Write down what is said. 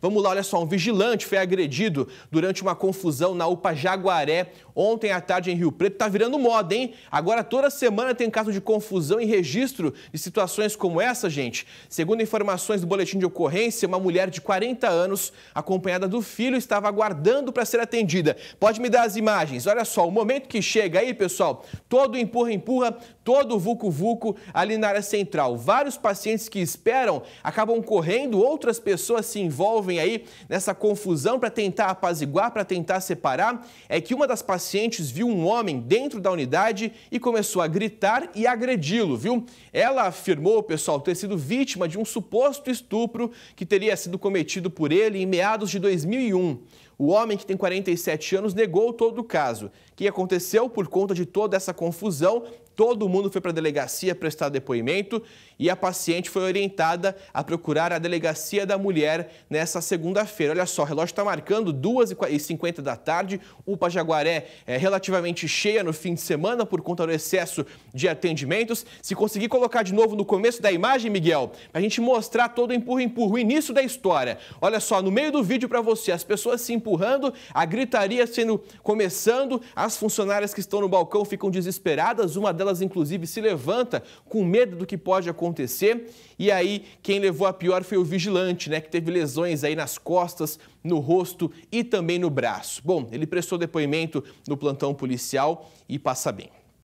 Vamos lá, olha só, um vigilante foi agredido durante uma confusão na UPA Jaguaré ontem à tarde em Rio Preto. Tá virando moda, hein? Agora toda semana tem caso de confusão e registro de situações como essa, gente. Segundo informações do boletim de ocorrência, uma mulher de 40 anos, acompanhada do filho, estava aguardando para ser atendida. Pode me dar as imagens. Olha só, o momento que chega aí, pessoal, todo empurra empurra, todo vulco, vulco ali na área central. Vários pacientes que esperam acabam correndo, outras pessoas se envolvem envolvem aí nessa confusão para tentar apaziguar, para tentar separar, é que uma das pacientes viu um homem dentro da unidade e começou a gritar e agredi-lo, viu? Ela afirmou, pessoal, ter sido vítima de um suposto estupro que teria sido cometido por ele em meados de 2001. O homem, que tem 47 anos, negou todo o caso, O que aconteceu por conta de toda essa confusão. Todo mundo foi para a delegacia prestar depoimento e a paciente foi orientada a procurar a delegacia da mulher nessa segunda-feira. Olha só, o relógio está marcando 2h50 da tarde. O Pajaguaré é relativamente cheia no fim de semana por conta do excesso de atendimentos. Se conseguir colocar de novo no começo da imagem, Miguel, para a gente mostrar todo o empurro-empurro, o início da história. Olha só, no meio do vídeo para você, as pessoas se empurram empurrando, a gritaria sendo começando, as funcionárias que estão no balcão ficam desesperadas, uma delas inclusive se levanta com medo do que pode acontecer. E aí quem levou a pior foi o vigilante, né, que teve lesões aí nas costas, no rosto e também no braço. Bom, ele prestou depoimento no plantão policial e passa bem.